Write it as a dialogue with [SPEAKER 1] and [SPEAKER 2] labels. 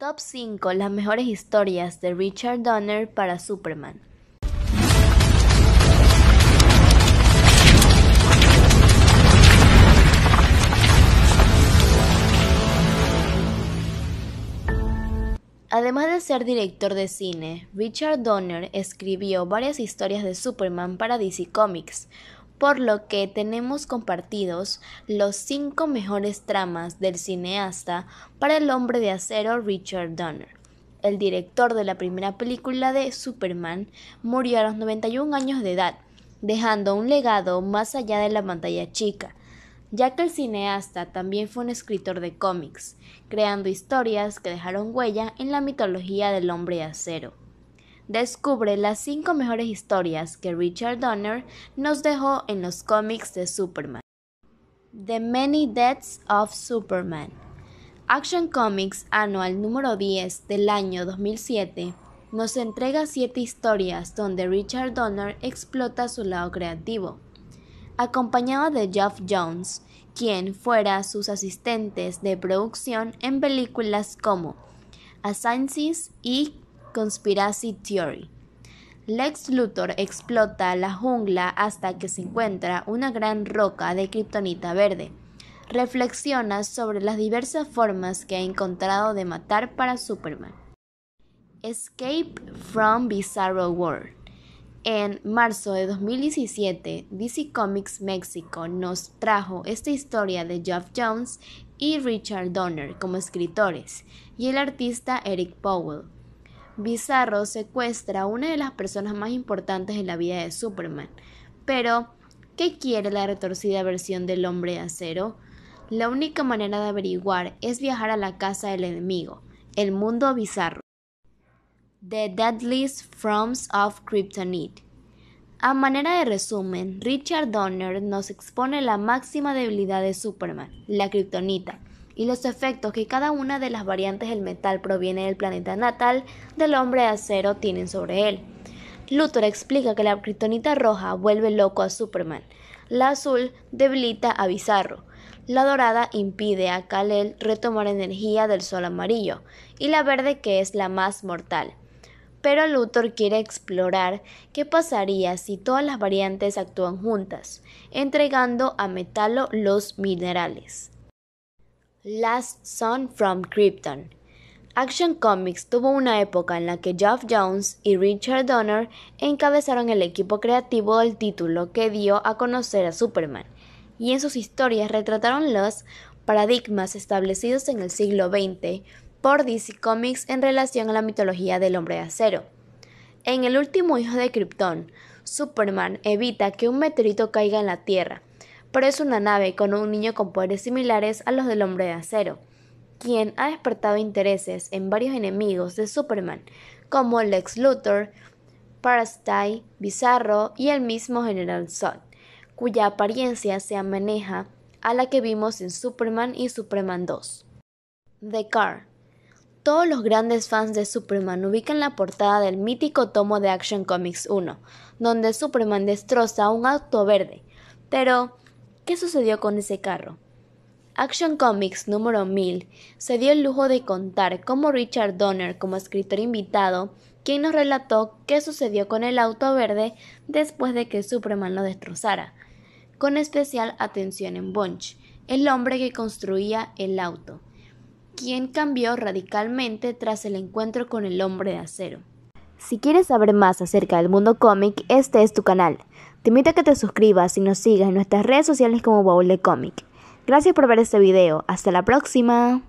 [SPEAKER 1] Top 5 las mejores historias de Richard Donner para Superman. Además de ser director de cine, Richard Donner escribió varias historias de Superman para DC Comics, por lo que tenemos compartidos los cinco mejores tramas del cineasta para el hombre de acero Richard Donner. El director de la primera película de Superman murió a los 91 años de edad, dejando un legado más allá de la pantalla chica, ya que el cineasta también fue un escritor de cómics, creando historias que dejaron huella en la mitología del hombre de acero descubre las cinco mejores historias que Richard Donner nos dejó en los cómics de Superman. The Many Deaths of Superman. Action Comics anual número 10 del año 2007 nos entrega siete historias donde Richard Donner explota su lado creativo, acompañado de Jeff Jones, quien fuera sus asistentes de producción en películas como Assassin's y Conspiracy Theory. Lex Luthor explota la jungla hasta que se encuentra una gran roca de kriptonita verde. Reflexiona sobre las diversas formas que ha encontrado de matar para Superman. Escape from Bizarro World. En marzo de 2017, DC Comics México nos trajo esta historia de Geoff Jones y Richard Donner como escritores y el artista Eric Powell Bizarro secuestra a una de las personas más importantes en la vida de Superman. Pero, ¿qué quiere la retorcida versión del hombre de acero? La única manera de averiguar es viajar a la casa del enemigo, el mundo bizarro. The Deadliest Forms of Kryptonite. A manera de resumen, Richard Donner nos expone la máxima debilidad de Superman, la Kryptonita y los efectos que cada una de las variantes del metal proviene del planeta natal del hombre acero tienen sobre él. Luthor explica que la kryptonita roja vuelve loco a Superman, la azul debilita a Bizarro, la dorada impide a Kal-El retomar energía del sol amarillo y la verde que es la más mortal. Pero Luthor quiere explorar qué pasaría si todas las variantes actúan juntas, entregando a Metalo los minerales. Last Son from Krypton. Action Comics tuvo una época en la que Geoff Jones y Richard Donner encabezaron el equipo creativo del título que dio a conocer a Superman, y en sus historias retrataron los paradigmas establecidos en el siglo XX por DC Comics en relación a la mitología del hombre de acero. En el último hijo de Krypton, Superman evita que un meteorito caiga en la Tierra, pero es una nave con un niño con poderes similares a los del hombre de acero, quien ha despertado intereses en varios enemigos de Superman, como Lex Luthor, Parasite, Bizarro y el mismo General Zod, cuya apariencia se amaneja a la que vimos en Superman y Superman 2. The Car. Todos los grandes fans de Superman ubican la portada del mítico tomo de Action Comics 1, donde Superman destroza un auto verde. Pero, ¿Qué sucedió con ese carro? Action Comics número 1000 se dio el lujo de contar cómo Richard Donner, como escritor invitado, quien nos relató qué sucedió con el auto verde después de que Superman lo destrozara, con especial atención en Bunch, el hombre que construía el auto, quien cambió radicalmente tras el encuentro con el hombre de acero. Si quieres saber más acerca del mundo cómic, este es tu canal. Te invito a que te suscribas y nos sigas en nuestras redes sociales como Baúl de Cómic. Gracias por ver este video. Hasta la próxima.